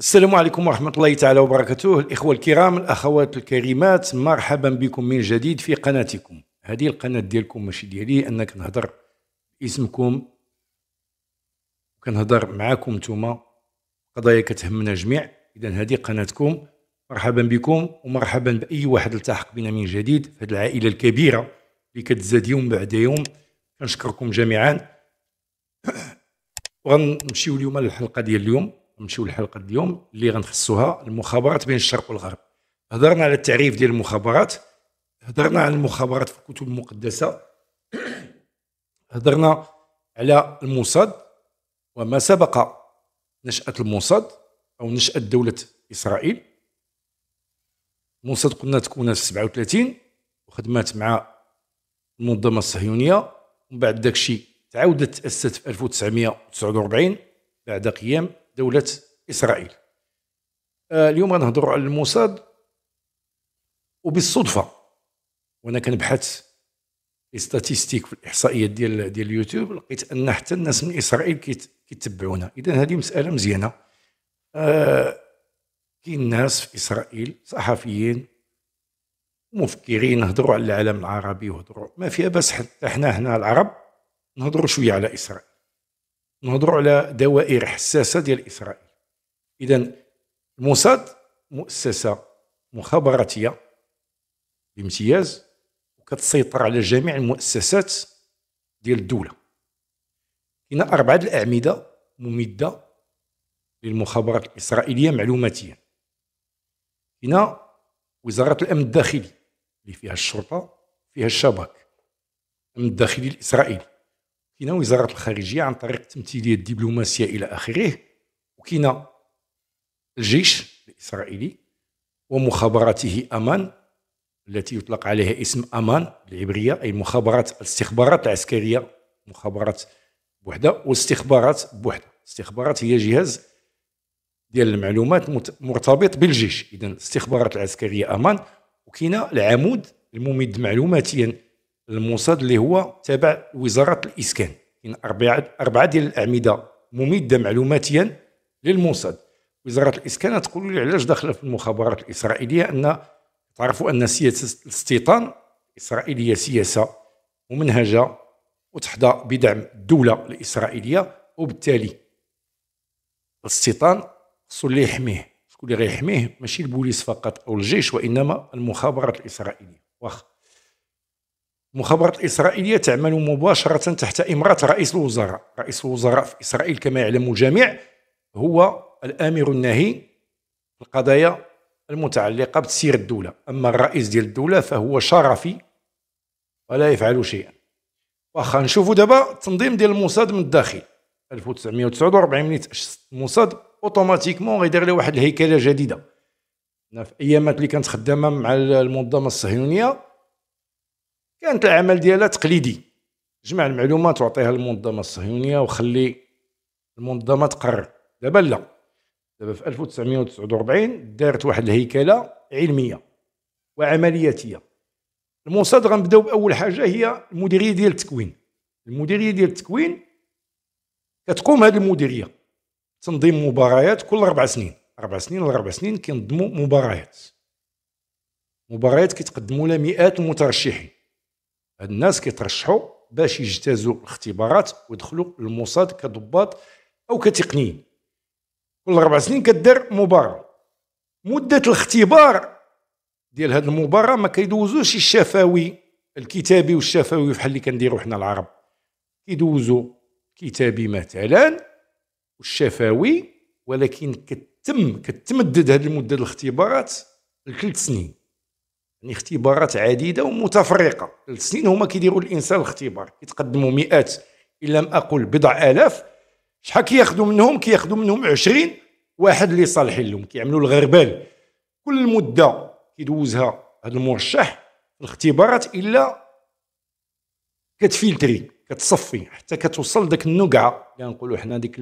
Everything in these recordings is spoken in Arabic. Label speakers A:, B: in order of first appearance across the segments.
A: السلام عليكم ورحمة الله تعالى وبركاته الإخوة الكرام الأخوات الكريمات مرحبا بكم من جديد في قناتكم هذه القناة ديالكم ماشي ديالي أنا كنهضر اسمكم كنهضر معاكم نتوما قضايا كتهمنا جميع إذا هذه قناتكم مرحبا بكم ومرحبا بأي واحد التحق بنا من جديد في هذه العائلة الكبيرة اللي كتزاد يوم بعد يوم كنشكركم جميعا وغنمشيو اليوم للحلقة ديال اليوم نمشيو للحلقه اليوم اللي غنخصوها المخابرات بين الشرق والغرب هضرنا على التعريف ديال المخابرات هضرنا على المخابرات في الكتب المقدسه هضرنا على الموساد وما سبق نشأة الموساد أو نشأة دولة إسرائيل الموساد قلنا تكون في 37 وخدمات مع المنظمة الصهيونية ومن بعد داكشي تعاودت تأسست في 1949 بعد قيام دوله اسرائيل آه، اليوم غنهضر على الموساد وبالصدفه وانا كنبحث لي ستاتيستيك في الاحصائيات ديال ديال اليوتيوب لقيت ان حتى الناس من اسرائيل كيتبعونا اذا هذه مساله مزيانه آه كاين ناس في اسرائيل صحفيين مفكرين نهضروا على العالم العربي وهضروا ما فيها بس حتى حنا هنا العرب نهضروا شويه على اسرائيل نهضروا على دوائر حساسه ديال اسرائيل اذا الموساد مؤسسه مخابراتيه بامتياز وكتسيطر على جميع المؤسسات ديال الدوله هنا اربعه الاعمده ممده للمخابرات الاسرائيليه معلوماتيا هنا وزاره الامن الداخلي اللي فيها الشرطه فيها الشباك الامن الداخلي الاسرائيلي كاينه وزاره الخارجيه عن طريق التمثيليه الدبلوماسيه الى اخره وكاينه الجيش الاسرائيلي ومخابراته امان التي يطلق عليها اسم امان بالعبريه اي مخابرات الاستخبارات العسكريه مخابرات بوحده واستخبارات بوحده الاستخبارات هي جهاز ديال المعلومات مرتبط بالجيش اذا الاستخبارات العسكريه امان وكاينه العمود الممد معلوماتيا الموساد اللي هو تابع وزاره الاسكان كاين اربعه اربعه ديال الاعمده ممده معلوماتيا للموساد وزاره الاسكان تقول لي علاش داخله في المخابرات الاسرائيليه ان تعرفوا ان سياسه الاستيطان الاسرائيليه سياسه ممنهجه وتحظى بدعم الدوله الاسرائيليه وبالتالي الاستيطان خصو اللي يحميه شكون اللي غيحميه ماشي البوليس فقط او الجيش وانما المخابرات الاسرائيليه واخ المخابرات الإسرائيلية تعمل مباشرة تحت إمرة رئيس الوزراء رئيس الوزراء في إسرائيل كما يعلم الجميع هو الآمر الناهي في القضايا المتعلقة بتسير الدولة أما الرئيس ديال الدولة فهو شرفي ولا يفعل شيئا واخا نشوفوا دابا التنظيم ديال الموساد من الداخل 1949 ملي تأسست الموساد اوتوماتيكمون غيدير له واحد الهيكله جديده في ايامات اللي كانت خدامه مع المنظمه الصهيونيه كانت العمل ديالها تقليدي جمع المعلومات وعطيها للمنظمه الصهيونيه وخلي المنظمه تقرر دابا لا دابا في 1949 دارت واحد الهيكله علميه وعملياتيه الموساد غنبداو باول حاجه هي المديريه ديال التكوين المديريه ديال التكوين كتقوم هذه المديريه تنظيم مباريات كل اربع سنين اربع سنين ولا اربع سنين كينظموا مباريات مباريات كيتقدموا لها مئات المترشحين هاد الناس كيترشحوا باش يجتازوا الاختبارات ويدخلوا الموساد كضباط او كتقنيين كل اربع سنين كدير مباراه مده الاختبار ديال هاد المباراه ما كيدوزوش الشفوي الكتابي والشفوي بحال اللي كنديرو حنا العرب كيدوزو كتابي مثلا والشفوي ولكن كتم كتمدد هذه المده الاختبارات لثلاث سنين يعني اختبارات عديده ومتفرقه السنين هما كيديروا الانسان الاختبار كيتقدموا مئات ان لم اقل بضع الاف شحال كياخذوا منهم كياخذوا منهم 20 واحد اللي صالح لهم كيعملوا الغربال كل مده كيدوزها هذا المرشح الاختبارات الا كتفلتري كتصفي حتى كتوصل داك النقعه اللي يعني نقولوا حنا ديك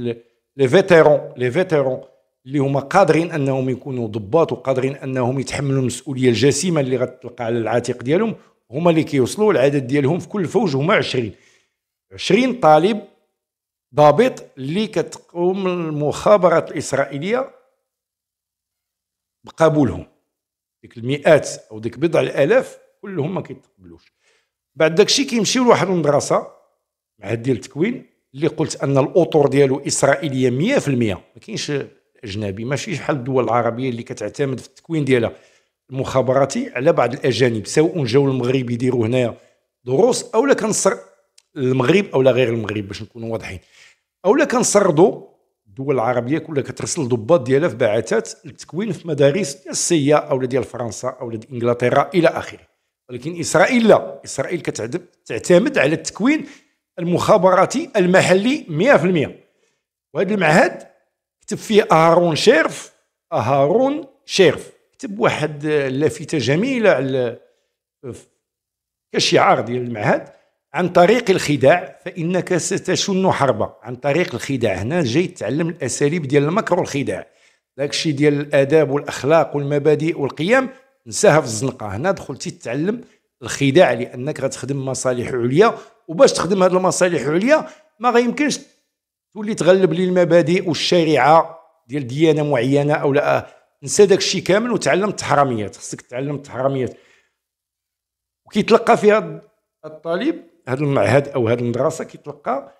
A: لي فيتيرون لي فيتيرون اللي هما قادرين انهم يكونوا ضباط وقادرين انهم يتحملوا المسؤوليه الجسيمه اللي غتلقى على العاتق ديالهم هما اللي كيوصلوا العدد ديالهم في كل فوج هما 20 20 طالب ضابط اللي كتقوم المخابرات الاسرائيليه بقبولهم ديك المئات او ديك بضع الالاف كلهم ما كيتقبلوش بعد داكشي كيمشيو لواحد المدرسه مع ديال التكوين اللي قلت ان الاطر ديالو اسرائيليه 100% ما كاينش اجنبي ماشي بحال الدول العربيه اللي كتعتمد في التكوين ديالها المخابراتي على بعض الاجانب سواء جاو المغرب يديروا هنايا دروس اولا كنصر المغرب او لا غير المغرب باش نكونوا واضحين اولا كنصردوا الدول العربيه كلها كترسل الضباط ديالها في بعثات للتكوين في مدارس السيا او ديال فرنسا او ديال انجلترا الى اخره ولكن اسرائيل لا اسرائيل كتعتمد على التكوين المخابراتي المحلي 100% وهذا المعهد كتب فيه هارون شيرف آه، هارون شيرف كتب واحد آه، لافته جميله على آه، كشعار ديال المعهد عن طريق الخداع فانك ستشن حربا عن طريق الخداع هنا جاي تعلم الاساليب ديال المكر والخداع داكشي ديال الاداب والاخلاق والمبادئ والقيم نساها في الزنقه هنا دخلتي تتعلم الخداع لانك غتخدم مصالح عليا وباش تخدم هذه المصالح عليا ما غيمكنش تولي تغلب لي المبادئ والشريعه ديال ديانه معينه او لا نسى داك الشيء كامل وتعلم التحرميات خصك تعلم التحرميات وكيتلقى فيها الطالب هذا المعهد او هذه المدرسه كيتلقى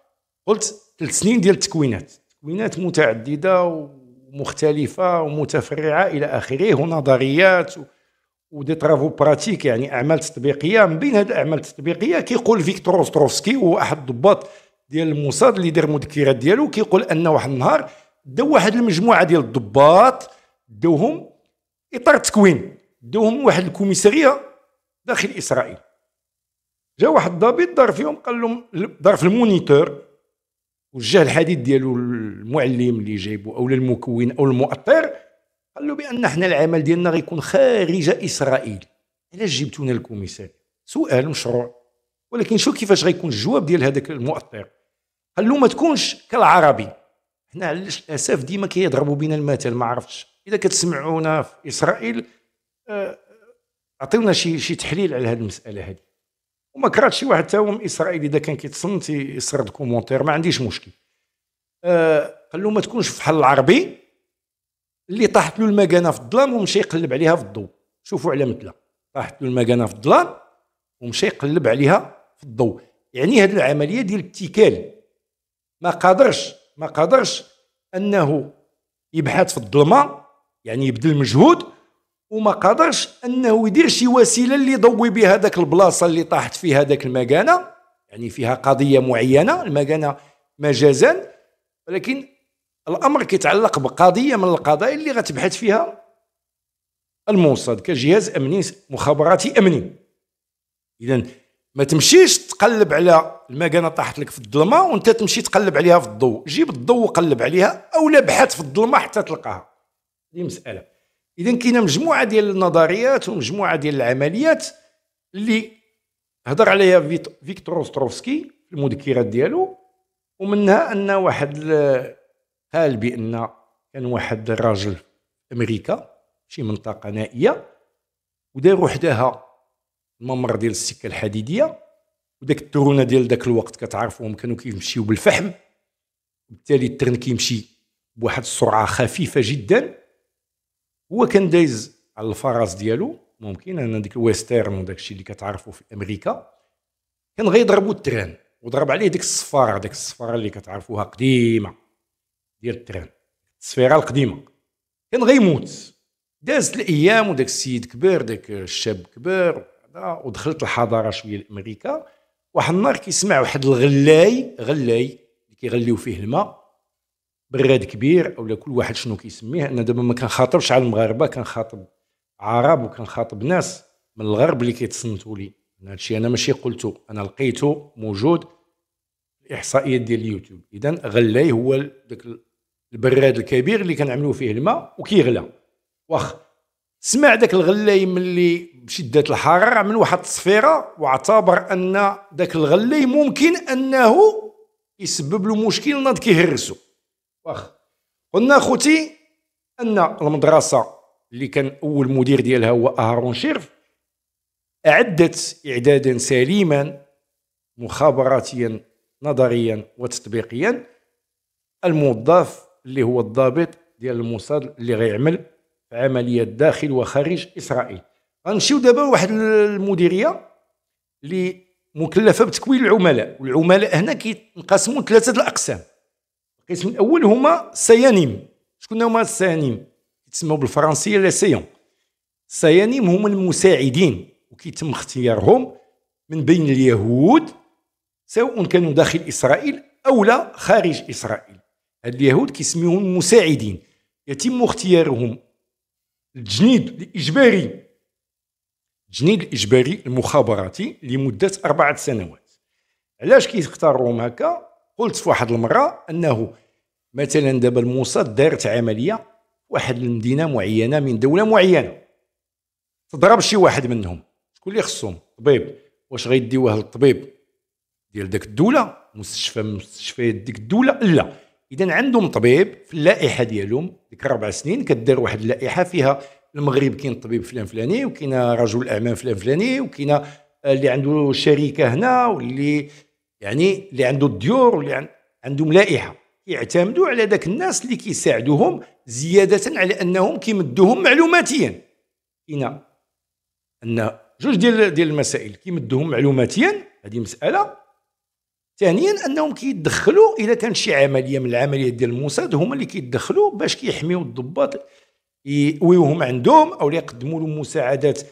A: قلت ثلاث سنين ديال التكوينات تكوينات متعدده ومختلفه ومتفرعه الى اخره ونظريات و... ودي ترافو براتيك يعني اعمال تطبيقيه من بين هذه الاعمال التطبيقيه كيقول فيكتور اوستروفسكي هو احد الضباط ديال الموساد اللي دار المذكرات ديالو كيقول ان واحد النهار داو واحد المجموعه ديال الضباط داوهم اطار تكوين داوهم واحد الكوميساريه داخل اسرائيل جا واحد الضابط دار فيهم قال لهم دار في المونيتور وجه الحديث ديالو المعلم اللي جايبو او المكون او المؤطر قال له بان حنا العمل ديالنا غيكون خارج اسرائيل علاش جبتونا الكوميساريه سؤال مشروع ولكن شوف كيفاش غيكون الجواب ديال هذاك المؤثر قال له ما تكونش كالعربي حنا للاسف ديما كيضربوا بين المثل ما عرفتش اذا كتسمعونا في اسرائيل آه، آه، اعطيونا شي شي تحليل على هذه المساله هذه وما كرهتش شي واحد حتى هو من اسرائيل اذا كان كيتصنت يسرد كومونتير ما عنديش مشكل أه قال له ما تكونش بحال العربي اللي طاحت له المكانه في الظلام ومشى يقلب عليها في الضوء شوفوا على مثله طاحت له المكانه في الظلام ومشى يقلب عليها في الضوء يعني هذه العمليه ديال الاتكال ما قادرش ما قادرش انه يبحث في الظلمه يعني يبذل مجهود وما قادرش انه يدير شي وسيله اللي يضوي بها ذاك البلاصه اللي طاحت فيها ذاك المكانه يعني فيها قضيه معينه المكانه مجازا ولكن الامر كيتعلق بقضيه من القضايا اللي غتبحث فيها الموصد كجهاز امني مخابراتي امني اذا ما تمشيش تقلب على المكانه طاحت لك في الظلمه وانت تمشي تقلب عليها في الضوء جيب الضوء وقلب عليها او بحث في الظلمه حتى تلقاها دي مساله اذا كاينه مجموعه ديال النظريات ومجموعه ديال العمليات اللي هضر عليها فيكتور اوستروفسكي في المذكرات ديالو ومنها ان واحد قال بان كان واحد الراجل امريكا شي منطقه نائيه ودار وحدها الممر ديال السكه الحديديه وداك الترونه ديال داك الوقت كتعرفوهم كانوا كيمشيو بالفحم وبالتالي الترن كيمشي بواحد السرعه خفيفه جدا هو كان دايز على الفرس ديالو ممكن انا ديك الويسترن وداك الشيء اللي كتعرفوا في امريكا كان غيضربوا التران وضرب عليه ديك الصفاره ديك الصفاره اللي كتعرفوها قديمه ديال التران الصفيرة القديمه كان غيموت دازت الايام وداك السيد كبر داك الشاب كبر ودخلت الحضاره شويه لامريكا واحد النهار كيسمع واحد الغلاي غلاي اللي كيغليو فيه الماء براد كبير ولا كل واحد شنو كيسميه انا دابا ما كنخاطبش على المغاربه كنخاطب عرب وكنخاطب ناس من الغرب اللي كيتصنتوا لي هادشي انا ماشي قلته انا لقيته موجود الاحصائيات ديال اليوتيوب اذا غلاي هو داك البراد الكبير اللي كنعملو فيه الماء وكيغلى واخ سمع داك الغلايم اللي بشده الحراره من واحد الصفيره واعتبر ان داك الغلايم ممكن انه يسبب له مشكل ناض كيهرسو واخ قلنا خوتي ان المدرسه اللي كان اول مدير ديالها هو اهرون شيرف اعدت اعدادا سليما مخابراتيا نظريا وتطبيقيا الموظف اللي هو الضابط ديال الموساد اللي غيعمل عمليه داخل وخارج اسرائيل غنمشيو دابا لواحد المديريه اللي مكلفه بتكوين العملاء والعملاء هنا كيتنقسموا ثلاثه الاقسام القسم الاول هما سيانيم شكون هما السيانيم كيتسموا بالفرنسيه لا سيون السيانيم هما المساعدين وكيتم اختيارهم من بين اليهود سواء كانوا داخل اسرائيل او لا خارج اسرائيل هاد اليهود كيسميوهم المساعدين يتم اختيارهم التجنيد الاجباري التجنيد الاجباري المخابراتي لمده اربعه سنوات علاش كيختاروهم هكا قلت في واحد المره انه مثلا دابا الموساد دارت عمليه واحد المدينه معينه من دوله معينه تضرب شي واحد منهم شكون اللي خصهم طبيب واش غيديوه للطبيب ديال داك الدوله مستشفى من مستشفيات ديك الدوله لا اذا عندهم طبيب في اللائحه ديالهم ديك اربع سنين كدير واحد اللائحه فيها المغرب كاين طبيب فلان فلاني وكاين رجل الاعمال فلان فلاني وكاين اللي عنده شركه هنا واللي يعني اللي عنده الديور واللي عندهم لائحه يعتمدوا على ذاك الناس اللي كيساعدوهم زياده على انهم كيمدوهم معلوماتيا كاين ان جوج ديال ديال المسائل كيمدوهم معلوماتيا هذه مساله ثانيا انهم كيدخلوا اذا كان شي عمليه من العمليات ديال الموساد هما اللي كيدخلوا باش كيحميو الضباط ويوهم عندهم او يقدموا لهم مساعدات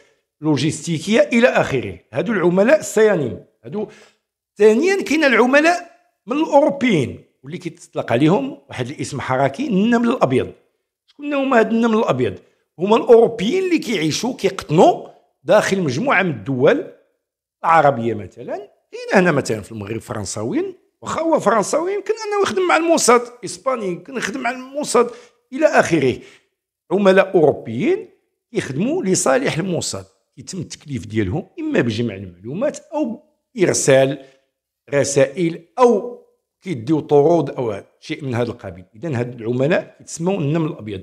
A: لوجيستيكيه الى اخره هادو العملاء الصيانين هادو ثانيا كاين العملاء من الاوروبيين واللي كيتطلق عليهم واحد الاسم حركي النمل الابيض شكون هما هاد النمل الابيض هما الاوروبيين اللي كيعيشوا كيقطنوا داخل مجموعه من الدول العربيه مثلا كاين هنا مثلا في المغرب فرنساويين واخا هو فرنساوي يمكن انه يخدم مع الموساد اسباني يمكن يخدم مع الموساد الى اخره عملاء اوروبيين يخدموا لصالح الموساد يتم التكليف ديالهم اما بجمع المعلومات او ارسال رسائل او كيديو طرود او شيء من هذا القبيل اذا هاد العملاء يتسموا النمل الابيض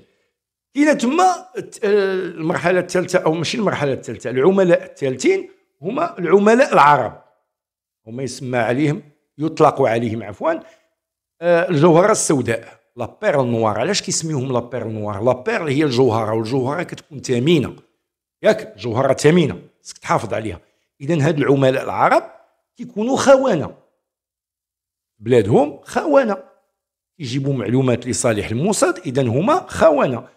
A: كاين تما المرحله الثالثه او ماشي المرحله الثالثه العملاء الثالثين هما العملاء العرب وما يسمى عليهم يطلق عليهم عفوا آه، الجوهره السوداء لا بيرل نوار علاش كيسميوهم لا بيرل نوار لا بيرل هي الجوهره والجوهره كتكون ثمينه ياك جوهره ثمينه خصك تحافظ عليها اذا هاد العملاء العرب كيكونوا خوانه بلادهم خوانه يجيبوا معلومات لصالح الموساد اذا هما خوانه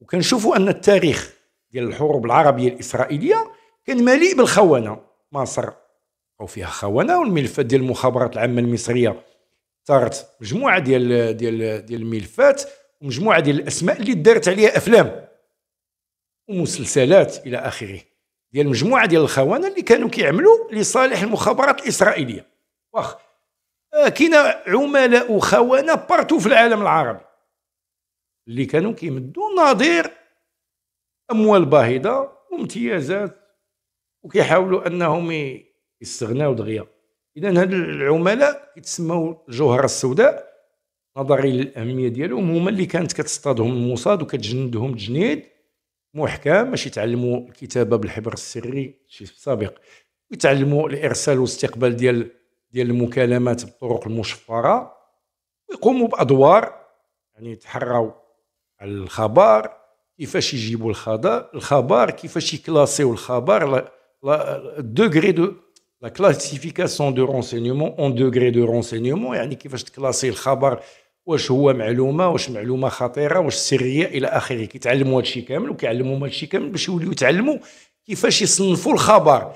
A: وكنشوفوا ان التاريخ ديال الحروب العربيه الاسرائيليه كان مليء بالخونه مصر او فيها خونه والملفات ديال المخابرات العامه المصريه صارت مجموعه ديال ديال ديال الملفات ومجموعه ديال الاسماء اللي دارت عليها افلام ومسلسلات الى اخره ديال مجموعه ديال الخونه اللي كانوا كيعملوا لصالح المخابرات الاسرائيليه واخ آه، كاين عملاء وخونه بارتو في العالم العربي اللي كانوا كيمدوا نظير اموال باهظه وامتيازات وكيحاولوا انهم استغناء دغيا اذا هاد العملاء كيتسموا الجوهره السوداء نظري للاهميه ديالهم هما اللي كانت كتصطادهم الموساد وكتجندهم تجنيد محكم باش يتعلموا الكتابه بالحبر السري شي سابق ويتعلموا الارسال والاستقبال ديال ديال المكالمات بالطرق المشفره ويقوموا بادوار يعني يتحروا على الخبر كيفاش يجيبوا الخبر الخبر كيفاش يكلاسيو الخبر دوغري دو لا كلاسيفيكاسيون دو رونسينيومون اون دوغري دو رونسينيومون يعني كيفاش تكلاسي الخبر واش هو معلومه واش معلومه خطيره واش سريه الى اخره كيتعلموا هادشي كامل وكيعلموا هادشي كامل باش يوليو يتعلموا كيفاش يصنفوا الخبر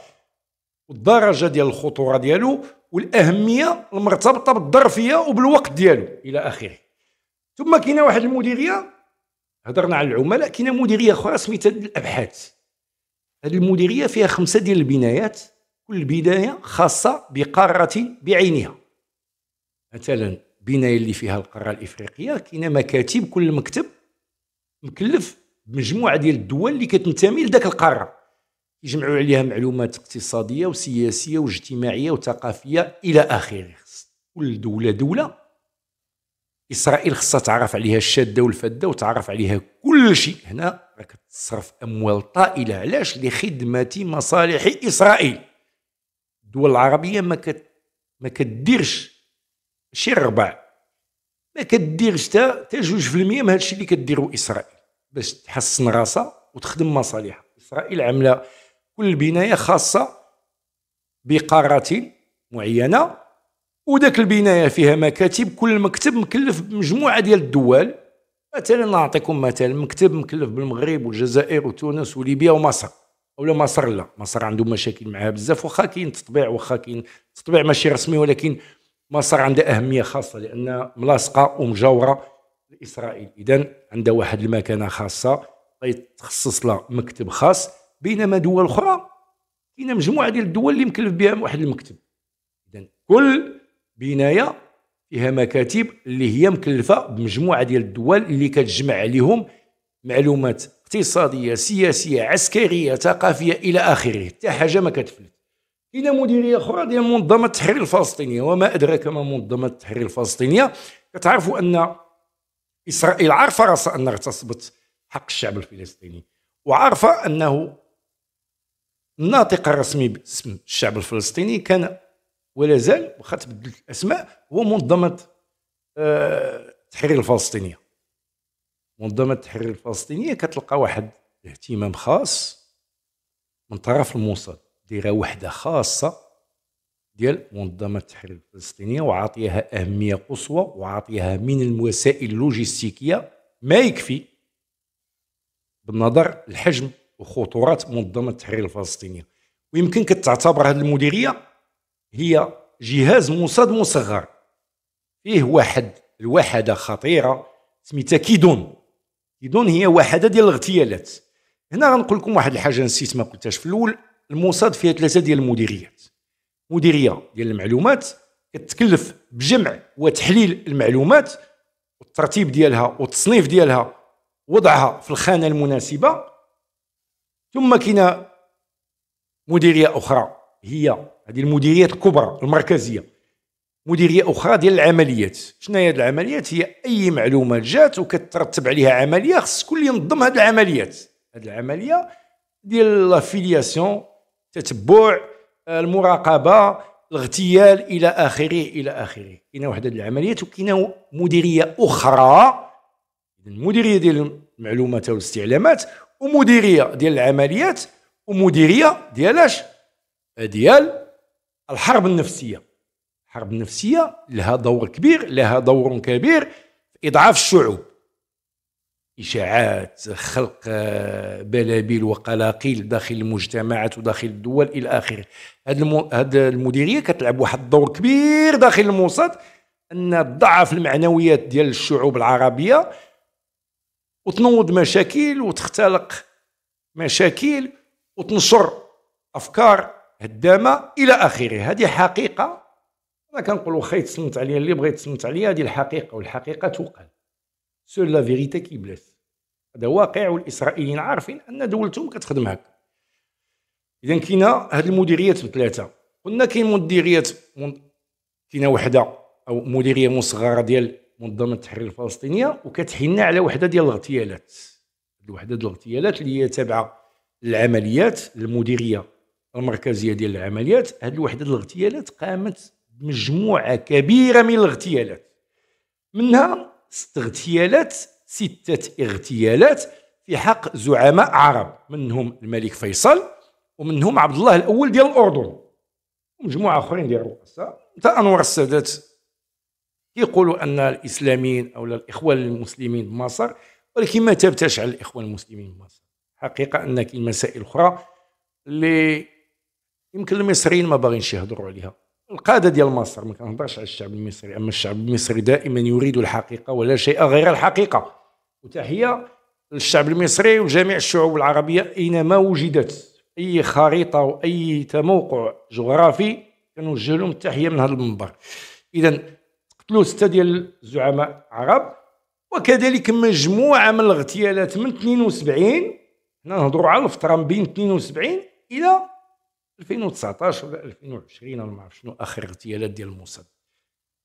A: والدرجه ديال الخطوره ديالو والاهميه المرتبطه بالظرفيه وبالوقت ديالو الى اخره ثم كاينه واحد المديريه هضرنا على العملاء كاينه مديريه اخرى سميتها الابحاث هذه المديريه فيها خمسه ديال البنايات كل بناية خاصة بقارة بعينها مثلا البناية اللي فيها القارة الإفريقية كاينة مكاتب كل مكتب مكلف بمجموعة ديال الدول اللي كتنتمي لذاك القارة يجمعوا عليها معلومات اقتصادية وسياسية واجتماعية وثقافية إلى آخره كل دولة دولة إسرائيل خصها تعرف عليها الشادة والفادة وتعرف عليها كل شيء هنا راك تصرف أموال طائلة علاش لخدمة مصالح إسرائيل الدول العربيه ما كت ما كديرش شي ربع ما كديرش تا في المية من هادشي اللي كديرو اسرائيل باش تحسن راسها وتخدم مصالحها اسرائيل عامله كل بنايه خاصه بقاره معينه وداك البنايه فيها مكاتب كل مكتب مكلف بمجموعه ديال الدول مثلا نعطيكم مثال مكتب مكلف بالمغرب والجزائر وتونس وليبيا ومصر ولا مصر لا مصر عندهم مشاكل معها بزاف واخا كاين تطبيع واخا كاين تطبيع ماشي رسمي ولكن مصر عندها اهميه خاصه لان ملاصقه ومجاوره لاسرائيل اذا عندها واحد المكانه خاصه تخصص لها مكتب خاص بينما دول اخرى كاين مجموعه ديال الدول اللي مكلف بها واحد المكتب اذا كل بنايه فيها مكاتب اللي هي مكلفه بمجموعه ديال الدول اللي كتجمع عليهم معلومات اقتصاديه سياسيه عسكريه ثقافيه الى اخره حتى حاجه ما كتفلت الى مديريه اخرى ديال منظمه التحرير الفلسطينيه وما ادراك ما منظمه التحرير الفلسطينيه كتعرفوا ان اسرائيل عارفه راسها انها اغتصبت حق الشعب الفلسطيني وعارفه انه الناطق الرسمي باسم الشعب الفلسطيني كان ولا زال واخا تبدلت الاسماء هو منظمه التحرير آه، الفلسطينيه منظمه التحرير الفلسطينيه كتلقى واحد اهتمام خاص من طرف الموصل دايره وحده خاصه ديال منظمه التحرير الفلسطينيه وعاطيها اهميه قصوى وعاطيها من الوسائل اللوجستيكيه ما يكفي بالنظر لحجم وخطوره منظمه التحرير الفلسطينيه ويمكن كتعتبر هذه المديريه هي جهاز موساد مصغر فيه واحد الوحده خطيره سميتها كيدون اذن هي واحده ديال الاغتيالات هنا غنقول لكم واحد الحاجه نسيت ما قلتهاش في الاول الموصاد فيها ثلاثه ديال المديريات مديريه ديال المعلومات كتكلف بجمع وتحليل المعلومات والترتيب ديالها والتصنيف ديالها وضعها في الخانه المناسبه ثم كاينه مديريه اخرى هي هذه المديريات الكبرى المركزيه مديريه اخرى ديال العمليات شنو هي العمليات هي اي معلومه جات وكترتب عليها عمليه خص كل ينظم هاد العمليات هاد العمليه ديال لافيلياسيون تتبع آه، المراقبه الاغتيال الى اخره الى اخره كاينه واحد العمليات وكاينه مديريه اخرى المديريه ديال المعلومات والاستعلامات ومديريه ديال العمليات ومديريه ديالاش ديال الحرب النفسيه الحرب النفسيه لها دور كبير لها دور كبير في اضعاف الشعوب اشاعات خلق آه، بلابيل وقلاقيل داخل المجتمعات وداخل الدول الى اخره هاد المديريه كتلعب واحد الدور كبير داخل الموساد ان تضعف المعنويات ديال الشعوب العربيه وتنوض مشاكل وتختلق مشاكل وتنشر افكار هدامه الى اخره هذه حقيقه انا كنقول واخا يتسمت عليا اللي بغى يتسمت عليا هذه الحقيقه والحقيقه تقال سول لا فيريتي كيبلس هذا واقع والاسرائيليين عارفين ان دولتهم كتخدم هكا اذا كاينه هاد المديريات بثلاثه قلنا كاين مديريات من... كاينه وحده او مديريه مصغره ديال منظمه التحرير الفلسطينيه وكتحينا على وحده ديال الاغتيالات الوحده ديال الاغتيالات اللي هي تابعه للعمليات المديريه المركزيه ديال العمليات هذه الوحده ديال الاغتيالات قامت مجموعه كبيره من الاغتيالات منها ست اغتيالات سته اغتيالات في حق زعماء عرب منهم الملك فيصل ومنهم عبد الله الاول ديال الاردن ومجموعه اخرين ديال الرؤساء حتى انور السادات يقولوا ان الاسلاميين او الاخوان المسلمين بمصر ولكن ما تبتش على الاخوان المسلمين بمصر حقيقه ان كاين مسائل اخرى اللي يمكن المصريين ما باغينش يهضروا عليها القاده ديال مصر ما كنهضرش على الشعب المصري اما الشعب المصري دائما يريد الحقيقه ولا شيء غير الحقيقه وتحيه للشعب المصري وجميع الشعوب العربيه اينما وجدت اي خريطه واي تموقع جغرافي كنوجه لهم التحيه من هذا المنبر اذا قتلوا سته ديال الزعماء عرب وكذلك مجموعه من الاغتيالات من 72 هنا نهضروا على الفتره بين 72 الى 2019 ولا 2020 انا ما نعرف شنو اخر اغتيالات ديال الموساد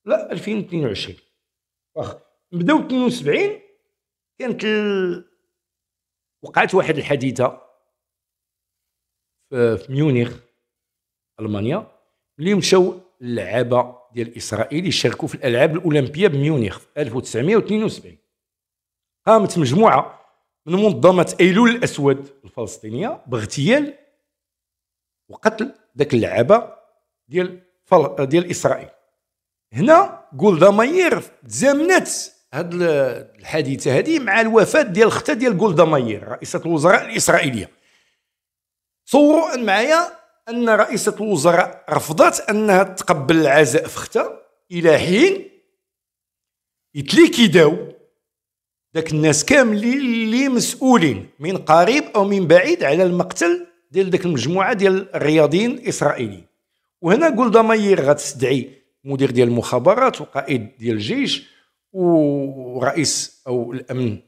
A: لا 2022 واخا بداو 72 كانت ال... وقعت واحد الحادثه في ميونيخ المانيا اللي مشاو اللعابه ديال اسرائيل يشاركوا في الالعاب الاولمبيه بميونيخ في 1972 قامت مجموعه من منظمه ايلول الاسود الفلسطينيه باغتيال وقتل ذاك اللعابه ديال فل... ديال اسرائيل هنا جولدا ماير تزامنت هاد الحادثه هذه مع الوفاه ديال اختها ديال جولدا ماير رئيسه الوزراء الاسرائيليه صوروا معايا ان رئيسه الوزراء رفضت انها تقبل العزاء في اختها الى حين يتليكيداو داك الناس كاملين اللي مسؤولين من قريب او من بعيد على المقتل ديال ديك المجموعه ديال الرياضيين الاسرائيليين وهنا جولدا ماير غتستدعي مدير ديال المخابرات وقائد ديال الجيش ورئيس او الامن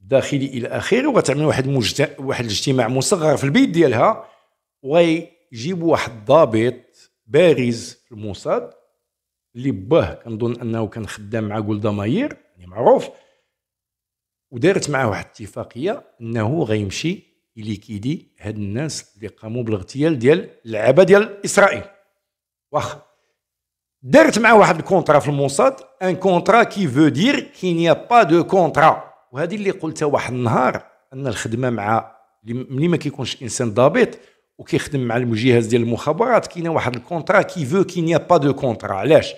A: الداخلي الى اخره وغتعمل واحد مجت... واحد الاجتماع مصغر في البيت ديالها ويجيبوا واحد الضابط بارز في الموساد اللي باه كنظن انه كان خدام مع جولدا ماير يعني معروف ودارت معه واحد الاتفاقيه انه غيمشي اللي كيدي هاد الناس اللي قاموا بالاغتيال ديال اللعابه ديال اسرائيل واخا درت مع واحد الكونترا في الموساد ان كونترا كي فو دير كينيا با دو كونترا وهذه اللي قلتها واحد النهار ان الخدمه مع ملي ما كيكونش الانسان ضابط وكيخدم مع الجهاز ديال المخابرات كاينه واحد الكونترا كي فو كينيا با دو كونترا علاش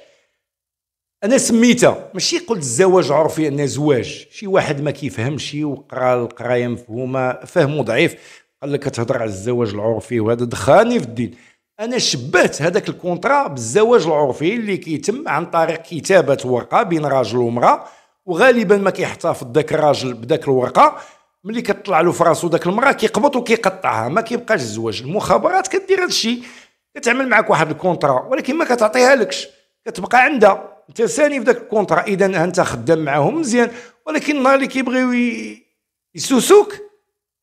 A: انا سميتها ماشي قلت الزواج عرفي انا زواج شي واحد ما كيفهمش وقرا القرايه مفهومه فهمه ضعيف قال لك كتهضر على الزواج العرفي وهذا دخاني في الدين انا شبهت هذاك الكونترا بالزواج العرفي اللي كيتم عن طريق كتابه ورقه بين راجل ومراه وغالبا ما كيحتفظ ذاك الراجل بذاك الورقه ملي كتطلع له في راسو ذاك المراه كيقبط وكيقطعها ما كيبقاش الزواج المخابرات كدير هذا الشيء كتعمل معك واحد الكونترا ولكن ما كتعطيها لكش كتبقى عندها تسالي في ذاك الكونترا اذا انت خدام معاهم مزيان ولكن النهار اللي كيبغيو يسوسوك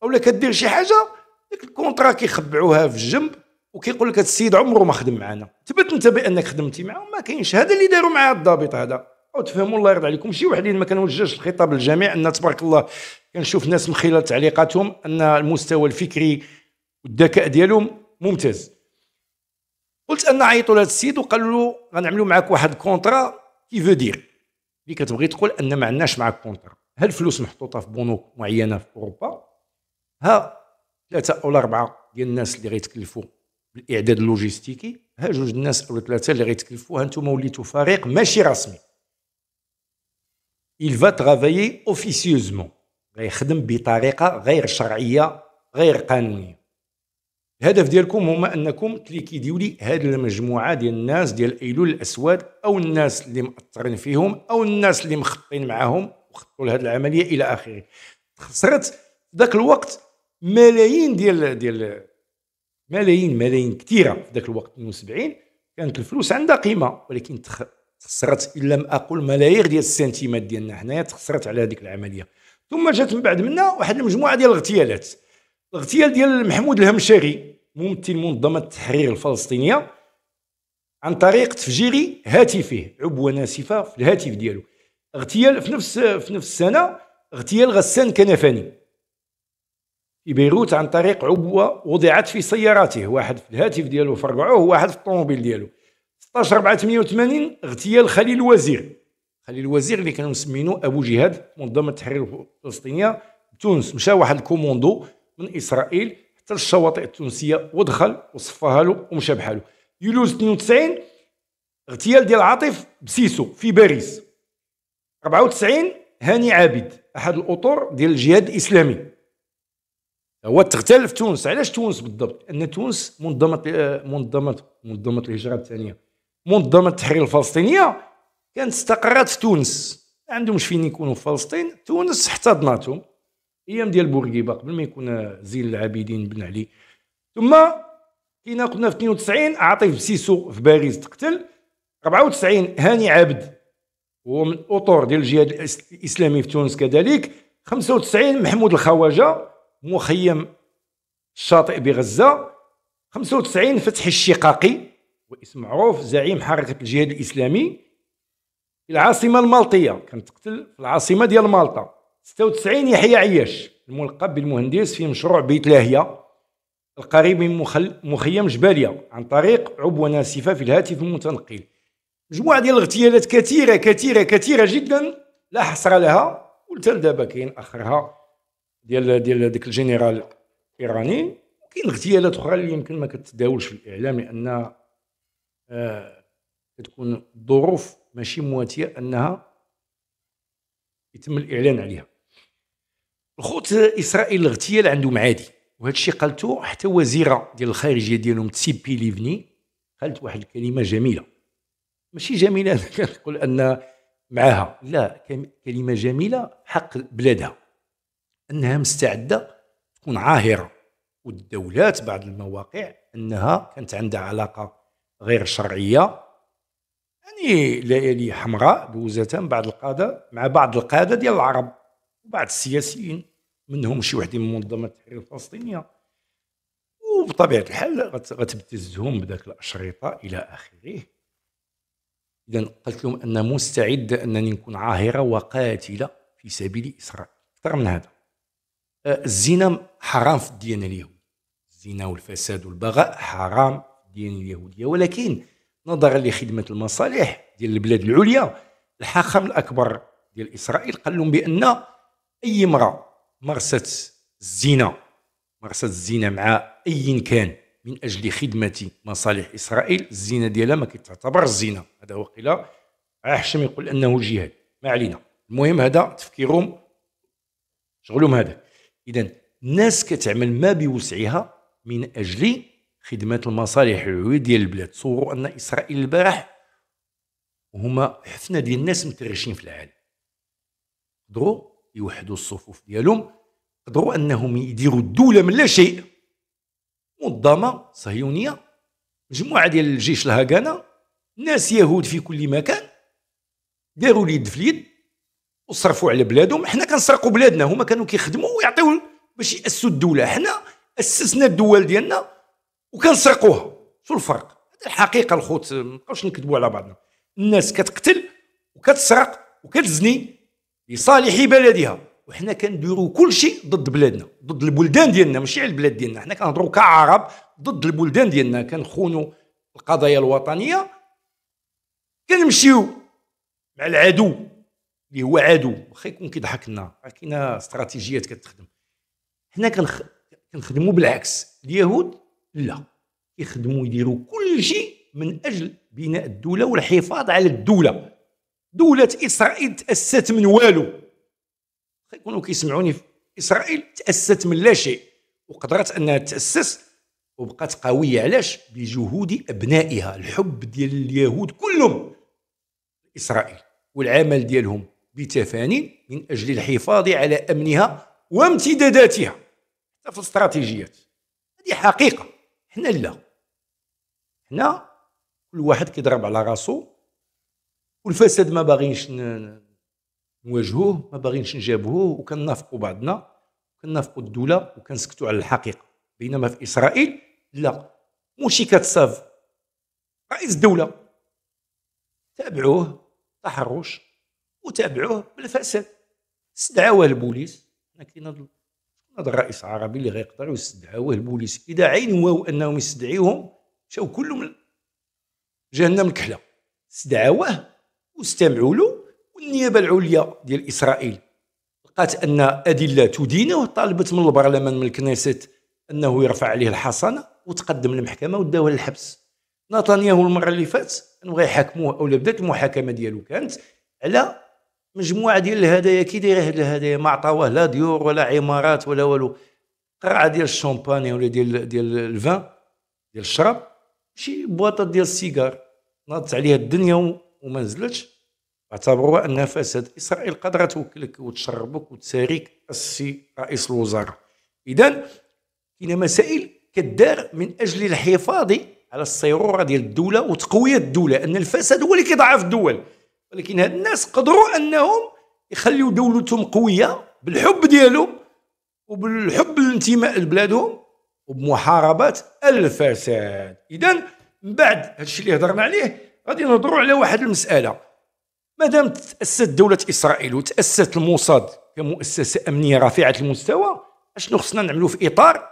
A: اولا كدير شي حاجه ذاك الكونترا كيخبعوها في الجنب وكيقول لك السيد عمره ما خدم معنا تبت انت بانك خدمتي معاه ما كاينش هذا اللي داروا مع الضابط هذا او تفهموا الله يرضى عليكم شي وحدين ما كنوجهش الخطاب للجميع ان تبارك الله كنشوف ناس من خلال تعليقاتهم ان المستوى الفكري والذكاء ديالهم ممتاز قلت انا عيطوا لهذا السيد وقالوا له غنعملوا معاك واحد كونترا كي فو دير اللي كتبغي تقول ان ما عندناش معاك كونترا ها الفلوس محطوطه في بنوك معينه في اوروبا ها ثلاثه او اربعه ديال الناس اللي غيتكلفوا بالاعداد اللوجيستيكي ها جوج الناس او ثلاثه اللي غيتكلفوا ها نتوما وليتوا فريق ماشي رسمي il va travailler officieusement غيخدم بطريقه غير شرعيه غير قانونيه الهدف ديالكم هما انكم تليكيديو لي هذه المجموعه ديال الناس ديال ايلول الاسود او الناس اللي مأثرين فيهم او الناس اللي مخطين معاهم وخطوا لهذه العمليه الى اخره خسرت ذاك الوقت ملايين ديال ديال ملايين ملايين كثيره في ذاك الوقت 72 كانت الفلوس عندها قيمه ولكن تخسرت ان لم اقل ملايير ديال السنتيمات ديالنا حنايا تخسرت على هذيك العمليه ثم جات من بعد منا واحد المجموعه ديال الاغتيالات الاغتيال ديال محمود الهمشاري ممثل منظمه التحرير الفلسطينيه عن طريق تفجير هاتفه عبوه ناسفه في الهاتف ديالو اغتيال في نفس في نفس السنه اغتيال غسان كنفاني في بيروت عن طريق عبوه وضعت في سيارته واحد في الهاتف ديالو فرقعوه واحد في الطوموبيل ديالو 16 4 88 اغتيال خليل الوزير خليل الوزير اللي كانوا مسمينو ابو جهاد منظمه التحرير الفلسطينيه تونس مشى واحد الكوموندو من اسرائيل حتى للشواطئ التونسيه ودخل وصفها له ومشى بحاله يوليوز 92 اغتيال ديال عاطف بسيسو في باريس 94 هاني عابد احد الاطر ديال الجهاد الاسلامي هو تغتال في تونس علاش تونس بالضبط ان تونس منظمه منظمه منظمه الهجره الثانيه منظمه التحرير الفلسطينيه كانت استقرت في تونس ما عندهمش فين يكونوا في فلسطين تونس احتضنتهم ايام ديال بورقيبه قبل ما يكون زين العابدين بن علي ثم كنا قلنا في 92 عاطف سيسو في باريس تقتل 94 هاني عبد هو من الاطور ديال الجهاد الاسلامي في تونس كذلك 95 محمود الخواجه مخيم الشاطئ بغزه 95 فتح الشقاقي واسم معروف زعيم حركه الجهاد الاسلامي العاصمه المالطيه كانت تقتل في العاصمه ديال مالطا 96 يحيى عياش الملقب بالمهندس في مشروع بيت لاهيه القريب من مخل... مخيم جباليا عن طريق عبوه ناسفه في الهاتف المتنقل مجموعه ديال الاغتيالات كثيره كثيره كثيره جدا لا حصر لها وحتى دابا كاين اخرها ديال ديال داك الجنرال الايراني وكاين اغتيالات اخرى اللي يمكن ما كتداولش في الاعلام لان آه كتكون الظروف ماشي مواتيه انها يتم الاعلان عليها الخوت اسرائيل الاغتيال عندهم عادي وهذا الشيء قالته حتى وزيره ديال الخارجيه ديالهم تسيبي ليفني قالت واحد الكلمه جميله ماشي جميله كنقول ان معاها لا كلمه جميله حق بلادها انها مستعده تكون عاهره والدولات بعض المواقع انها كانت عندها علاقه غير شرعيه يعني ليالي حمراء بوزتان بعض القاده مع بعض القاده ديال العرب وبعض السياسيين منهم شي واحد من منظمه التحرير الفلسطينيه وبطبيعه الحال غتبتزهم بذاك الاشرطه الى اخره اذا قلت لهم ان مستعد انني نكون عاهره وقاتله في سبيل اسرائيل اكثر من هذا آه، الزنا حرام في الديانه اليهوديه الزنا والفساد والبغاء حرام في الديانه اليهوديه ولكن نظرا لخدمه المصالح ديال البلاد العليا الحاخام الاكبر ديال اسرائيل قال لهم بان اي امراه مارست الزنا مارست الزنا مع اي كان من اجل خدمه مصالح اسرائيل الزنا ديالها ما كتعتبر الزنا هذا وقيلا قيل حشم يقول انه جهاد ما علينا المهم هذا تفكيرهم شغلهم هذا اذا الناس كتعمل ما بوسعها من اجل خدمه المصالح العلويه ديال البلاد تصوروا ان اسرائيل البارح وهما حفنه ديال الناس مترشين في العالم درو يوحدوا الصفوف ديالهم قدروا انهم يديروا الدوله من لا شيء منظمه صهيونيه مجموعه ديال الجيش الهاغانا ناس يهود في كل مكان داروا اليد في اليد وصرفوا على بلادهم حنا كنسرقوا بلادنا هما كانوا كيخدموا ويعطيو باش ياسسوا الدوله حنا اسسنا الدول ديالنا وكنسرقوها شو الفرق هذه الحقيقه الخوت ما نكذبوا على بعضنا الناس كتقتل وكتسرق وكتزني لصالح بلدها وحنا كنديروا كل شيء ضد بلادنا ضد البلدان ديالنا ماشي على البلاد ديالنا حنا كنهضروا كعرب ضد البلدان ديالنا كنخونوا القضايا الوطنيه كنمشيو مع العدو اللي هو عدو واخا يكون كيضحك لنا راه كاينه استراتيجيات كتخدم حنا كنخ... كنخدموا بالعكس اليهود لا كيخدموا يديروا كل شيء من اجل بناء الدوله والحفاظ على الدوله دوله اسرائيل تاسست من والو يكونوا كيسمعوني اسرائيل تاسست من لا شيء وقدرت انها تاسس وبقات قويه علاش بجهود ابنائها الحب ديال اليهود كلهم اسرائيل والعمل ديالهم بتفاني من اجل الحفاظ على امنها وامتداداتها في الاستراتيجيات هذه حقيقه حنا لا حنا كل واحد كيضرب على راسو والفساد ما باغينش نواجهوه ما باغينش نجابهوه وكنافقوا بعضنا كنافقوا الدوله وكنسكتوا على الحقيقه بينما في اسرائيل لا موشي كاتساف رئيس الدوله تابعوه تحرش وتابعوه بالفساد استدعاوه البوليس حنا كاين هذا الرئيس العربي اللي غيقدر يستدعاوه البوليس اذا عينوا انهم يستدعيوهم مشاو كلهم جهنم الكحله استدعاوه واستمعوا له والنيابه العليا ديال اسرائيل لقات ان ادله تدينه وطالبت من البرلمان من الكنيست انه يرفع عليه الحصانه وتقدم للمحكمه وداوه للحبس نتنياهو المره اللي فاتت بغا يحاكموه او بدات المحاكمه ديالو كانت على مجموعه ديال الهدايا كي داير هاد الهدايا ما عطاوه لا ديور ولا عمارات ولا والو قرعه ديال الشومباني ولا ديال ديال الفان ديال الشراب شي بواطه ديال السيجار ناضت عليها الدنيا وما نزلتش اعتبروها انها فساد اسرائيل قادره توكلك وتشربك وتساريك السي رئيس الوزراء اذا كاين مسائل كدار من اجل الحفاظ على الصيروره ديال الدوله وتقويه الدوله ان الفساد هو اللي كيضعف الدول ولكن هاد الناس قدروا انهم يخليوا دولتهم قويه بالحب ديالهم وبالحب الانتماء لبلادهم وبمحاربه الفساد اذا من بعد هادشي اللي هضرنا عليه غادي نهضروا على واحد المساله مادام تاسست دوله اسرائيل وتاسست الموساد كمؤسسه امنيه رفيعه المستوى اشنو خصنا نعملوا في اطار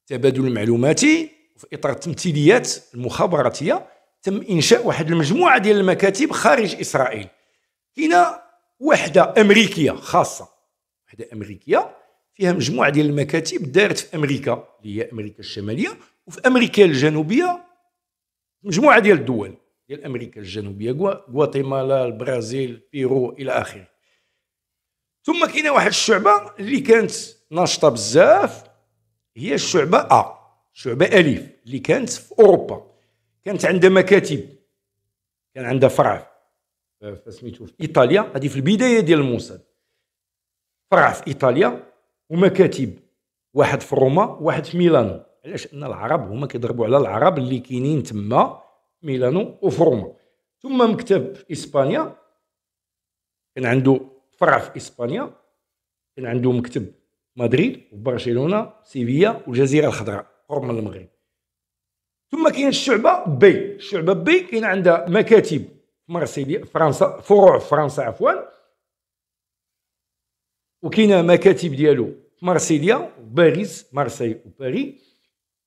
A: التبادل المعلوماتي وفي اطار التمثيليات المخابراتيه تم انشاء واحد المجموعه ديال المكاتب خارج اسرائيل كاينه وحده امريكيه خاصه وحده امريكيه فيها مجموعه ديال المكاتب دارت في امريكا اللي هي امريكا الشماليه وفي امريكا الجنوبيه مجموعه ديال الدول ديال امريكا الجنوبيه غواتيمالا البرازيل بيرو الى اخره ثم كاينه واحد الشعبه اللي كانت ناشطه بزاف هي الشعبه ا شعبه الف اللي كانت في اوروبا كانت عندها مكاتب كان عندها فرع آه، فسميتو في ايطاليا هذه في البدايه ديال الموساد فرع في ايطاليا ومكاتب واحد في روما واحد في ميلانو علاش ان العرب هما كيضربوا على العرب اللي كاينين تما ميلانو وفروما ثم مكتب اسبانيا كان عنده فرع في اسبانيا كان عنده مكتب مدريد وبرشلونه سيفيا والجزيره الخضراء قرب من المغرب ثم كاين الشعبه بي الشعبه بي كاين عندها مكاتب مارسيليا فرنسا فروع في فرنسا عفوا وكاينه مكاتب ديالو في مارسيليا وباريس مارسي وباري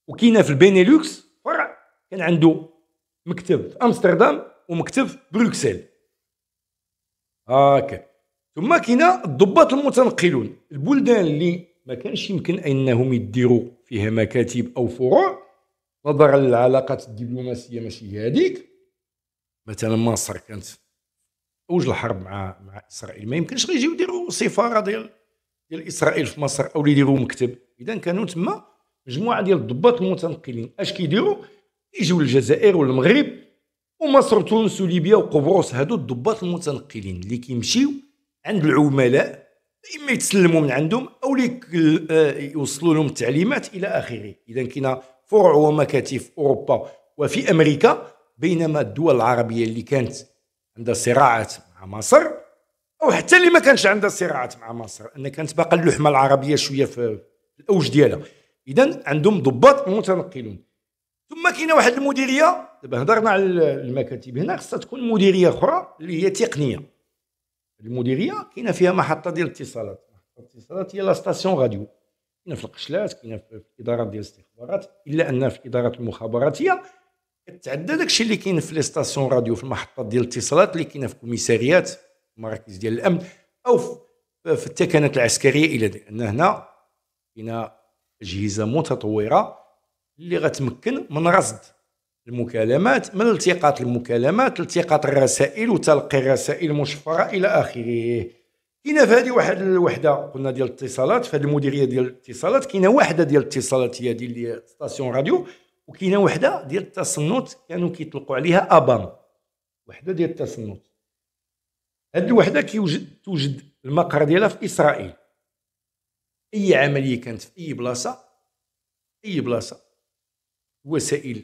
A: وكاينه في البينيلوكس فرع كان عنده مكتب في امستردام ومكتب في بروكسل هاكا ثم كاين الضباط المتنقلون البلدان اللي ما كانش يمكن انهم يديروا فيها مكاتب او فروع نظرا للعلاقات الدبلوماسيه ماشي هذيك مثلا مصر كانت اوج الحرب مع مع اسرائيل ما يمكنش يجيو يديروا سفاره ديال ديال اسرائيل في مصر او يديروا مكتب اذا كانوا تما مجموعه ديال الضباط المتنقلين اش كيديروا يجوا الجزائر والمغرب ومصر وتونس وليبيا وقبرص هادو الضباط المتنقلين اللي كيمشيو عند العملاء اما يتسلموا من عندهم او آه، يوصلوا لهم التعليمات الى اخره اذا كاينه فروع ومكاتب اوروبا وفي امريكا بينما الدول العربيه اللي كانت عندها صراعات مع مصر او حتى اللي ما كانش عندها صراعات مع مصر ان كانت باقا اللحمه العربيه شويه في الاوج ديالها اذا عندهم ضباط متنقلون ثم كاينه واحد المديريه دابا هضرنا على المكاتب هنا خصها تكون مديريه اخرى اللي هي تقنيه المديريه كاينه فيها محطه ديال الاتصالات محطه الاتصالات هي لا ستاسيون راديو كاينه في القشلات كاينه في الادارات ديال الاستخبارات الا ان في الادارات المخابراتيه كتعدى داكشي اللي كاين في لي ستاسيون راديو في المحطات ديال الاتصالات اللي كاينه في الكوميساريات مراكز ديال الامن او في التكنات العسكريه الى ان هنا كاينه اجهزه متطوره اللي غتمكن من رصد المكالمات من التقاط المكالمات التقاط الرسائل وتلقي الرسائل المشفره الى اخره كاينه في هذه واحد الوحده قلنا ديال الاتصالات في هذه المديريه ديال الاتصالات كاينه وحده ديال الاتصالات هي ديال ستاسيون راديو وكاينه وحده ديال التصنت كانوا كيطلقوا عليها ابام وحده ديال التصنت هذه الوحده كيوجد توجد المقر ديالها في اسرائيل اي عمليه كانت في اي بلاصه اي بلاصه وسائل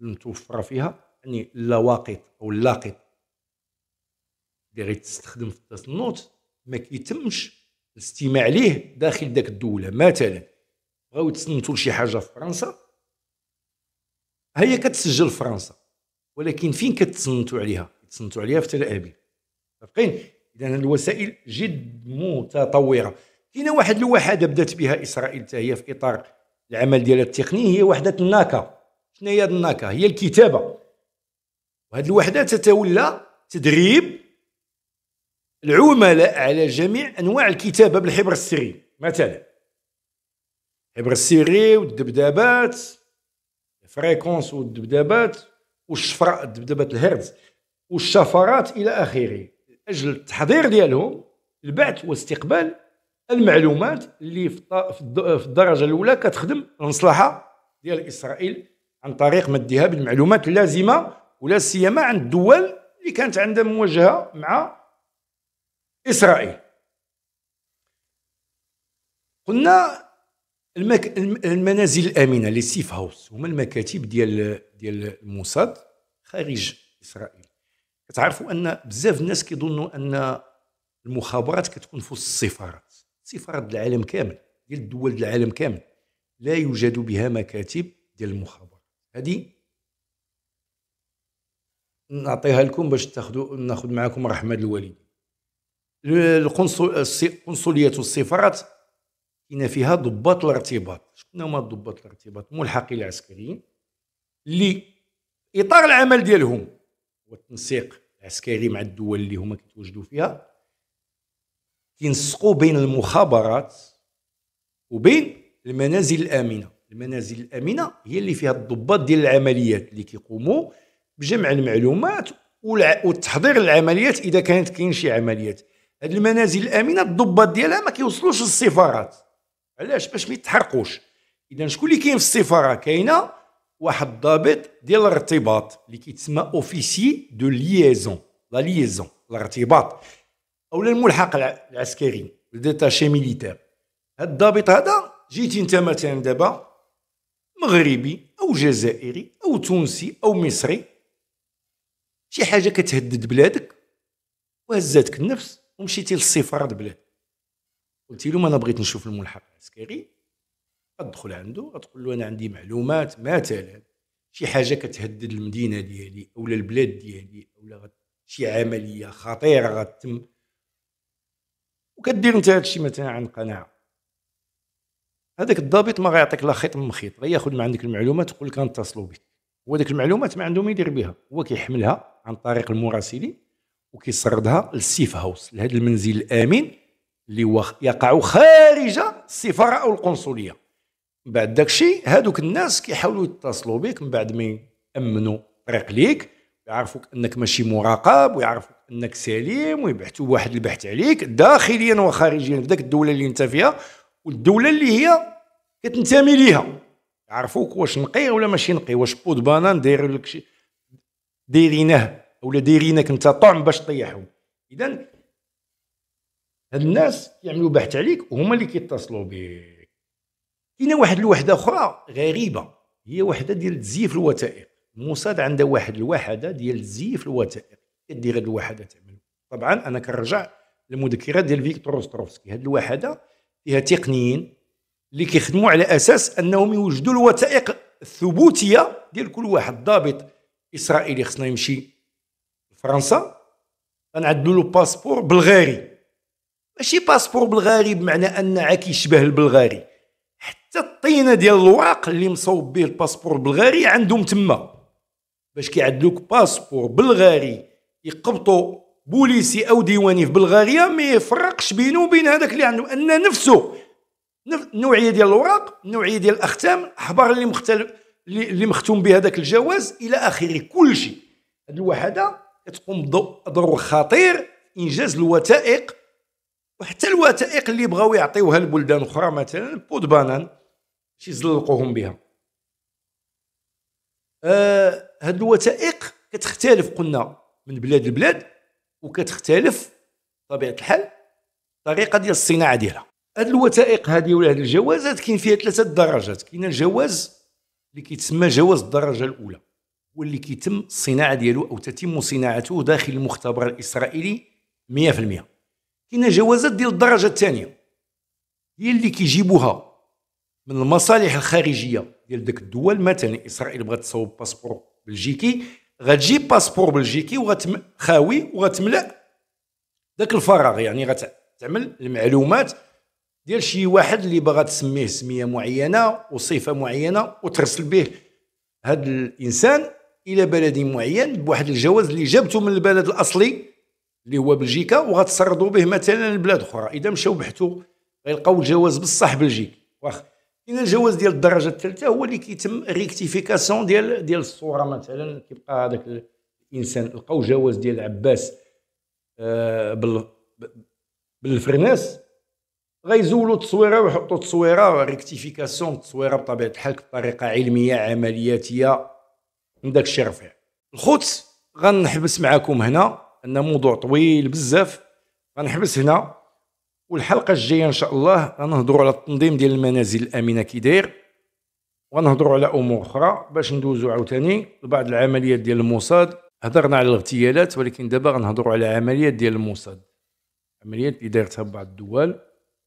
A: المتوفره فيها يعني اللواقط او اللاقط اللي غيتستخدم في التصنت ما كيتمش الاستماع ليه داخل داك الدوله مثلا بغاو يتصنتوا لشي حاجه في فرنسا هي كتسجل في فرنسا ولكن فين كتصنتوا عليها يتصنتوا عليها في تل ابيب متفقين اذا الوسائل جد متطوره كاينه واحد الوحده بدات بها اسرائيل حتى هي في اطار العمل ديالها التقني هي وحده الناكه شنو هي الناكه هي الكتابه وهذه الوحده تتولى تدريب العملاء على جميع انواع الكتابه بالحبر السري مثلا الحبر السري والدبدابات الفريكونس والدبدابات والشفراء دبدبات الهرتز والشفرات الى اخره اجل التحضير ديالهم البعث واستقبال المعلومات اللي في الدرجه الاولى كتخدم المصلحه ديال اسرائيل عن طريق مدها بالمعلومات اللازمه ولا سيما عن الدول اللي كانت عندها مواجهه مع اسرائيل قلنا المك... المنازل الامنه لي سيف هاوس هما المكاتب ديال ديال الموساد خارج اسرائيل كتعرفوا ان بزاف الناس كيظنوا ان المخابرات كتكون في السفارات سفارات العالم كامل ديال الدول العالم كامل لا يوجد بها مكاتب ديال المخابرات هذه نعطيها لكم باش تاخذوا ناخذ معكم رحمه الوالد القنصليه والسفارات كاين فيها ضباط الارتباط شكون هما ضباط الارتباط ملحقي العسكريين اللي اطار العمل ديالهم هو التنسيق العسكري مع الدول اللي هما كيتواجدوا فيها كينسقوا بين المخابرات وبين المنازل الامنه المنازل الامنه هي اللي فيها الضباط ديال العمليات اللي كيقوموا بجمع المعلومات وتحضير العمليات اذا كانت كاين شي عمليات هاد المنازل الامنه الضباط ديالها ما كيوصلوش للسفارات علاش باش ما يتحرقوش اذا شكون اللي كاين في السفاره كاينه واحد الضابط ديال الارتباط اللي كيتسمى اوفيسي دو ليزون لا ليزون الارتباط او للملحق العسكري الديتاشي ميليتير هاد الضابط هذا جيتي انت مثلا دابا مغربي او جزائري او تونسي او مصري شي حاجه كتهدد بلادك وهزاتك النفس ومشيتي للسفاره بلاد قلت لهم انا بغيت نشوف الملحق العسكري غتدخل عنده غتقول له انا عندي معلومات مثلا شي حاجه كتهدد المدينه ديالي او البلاد ديالي او شي عمليه خطيره غتم وكدير انت هادشي مثلا عن قناعه هذاك الضابط ما غيعطيك لا خيط من خيط غياخذ من عندك المعلومات ويقول لك غنتصلوا بك هو ديك المعلومات ما عندهم ما يدير بها هو كيحملها عن طريق المراسلين وكيسردها للسيف هاوس لهذا المنزل الامن اللي هو يقع خارج السفاره او القنصليه من بعد داكشي هادوك الناس كيحاولوا يتصلوا بك من بعد ما يامنوا طريق ليك يعرفوك انك ماشي مراقب ويعرفوك انك سليم ويبعثوا واحد البحث عليك داخليا وخارجيا في ذاك الدوله اللي انت فيها والدوله اللي هي كتنتمي ليها يعرفوك واش نقي ولا ماشي نقي واش بود بانان داير لك شي دايرينه ولا دايرينك انت طعم باش طيحهم اذا هاد الناس يعملوا بحث عليك وهما اللي كيتصلوا بك كاينه واحد الوحده اخرى غريبه هي وحده ديال تزييف الوثائق الموساد عندها واحد الوحده ديال تزييف الوثائق كدير هذه الوحده تعمل طبعا انا كنرجع للمذكرات ديال فيكتور روستروفسكي هذه الوحده فيها تقنيين اللي كيخدموا على اساس انهم يوجدوا الوثائق الثبوتيه ديال كل واحد ضابط اسرائيلي خصنا يمشي لفرنسا غنعدلوا له باسبور بلغاري ماشي باسبور بلغاري بمعنى ان عا كيشبه البلغاري حتى الطينه ديال الوراق اللي مصوب به الباسبور البلغاري عندهم تما باش كيعدلوك باسبور بلغاري يقبطوا بوليسي او ديواني في بلغاريا ما يفرقش بينه وبين هذاك اللي عنده ان نفسه النوعيه ديال الاوراق النوعيه ديال الاختام احبار اللي مختل اللي مختوم به هذاك الجواز الى اخره كل شيء هذه الوحده تقوم بدور خطير انجاز الوثائق وحتى الوثائق اللي بغاو يعطيوها لبلدان اخرى مثلا بود بانان باش يزلقوهم بها آه، هاد الوثائق كتختلف قلنا من بلاد لبلاد وكتختلف طبيعه الحال الطريقه ديال الصناعه ديالها هاد الوثائق هذه ولا هاد الجوازات كاين فيها ثلاثه درجات كاين الجواز اللي كيتسمى جواز الدرجه الاولى واللي كيتم الصناعه ديالو او تتم صناعته داخل المختبر الاسرائيلي 100% كاين جوازات ديال الدرجه الثانيه هي اللي كيجيبوها من المصالح الخارجيه ديال ديك الدول مثلا اسرائيل بغات تصاوب باسبور بلجيكي غتجيب باسبور بلجيكي وغتم خاوي وغتملا ذاك الفراغ يعني غتعمل المعلومات ديال شي واحد اللي باغا تسميه سميه معينه وصفه معينه وترسل به هذا الانسان الى بلد معين بواحد الجواز اللي جابته من البلد الاصلي اللي هو بلجيكا وغتسردوا به مثلا لبلاد اخرى اذا مشاو بحثوا غيلقاو الجواز بصح بلجيكي واخ كاين الجواز ديال الدرجه الثالثه هو اللي كيتم ريكتيفيكاسيون ديال ديال الصوره مثلا كيبقى هذاك الانسان لقاو جواز ديال عباس آه، بال بالفرناس غيزولوا التصويره ويحطوا التصويره ريكتيفيكاسيون التصويره بطبيعه الحال بطريقه علميه عملياتيه من داك الشيء رفيع الخوت غنحبس معكم هنا ان موضوع طويل بزاف غنحبس هنا والحلقه الجايه ان شاء الله غنهضروا على التنظيم ديال المنازل الامنه كي داير وغنهضروا على امور اخرى باش ندوزوا عاوتاني لبعض العمليات ديال الموساد هضرنا على الاغتيالات ولكن دابا غنهضروا على عمليات ديال الموساد عمليات اللي دارتها بعض الدول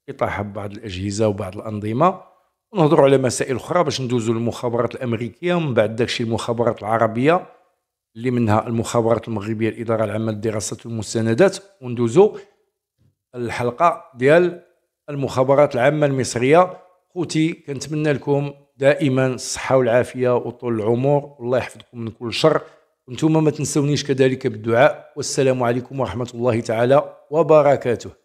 A: اطاحه ببعض الاجهزه وبعض الانظمه ونهضروا على مسائل اخرى باش ندوزوا للمخابرات الامريكيه ومن بعد داكشي المخابرات العربيه اللي منها المخابرات المغربيه الاداره العامه للدراسات والمستندات وندوزوا الحلقه ديال المخابرات العامه المصريه خوتي كنتمنى لكم دائما الصحه والعافيه وطول العمر والله يحفظكم من كل شر وانتم ما تنسونيش كذلك بالدعاء والسلام عليكم ورحمه الله تعالى وبركاته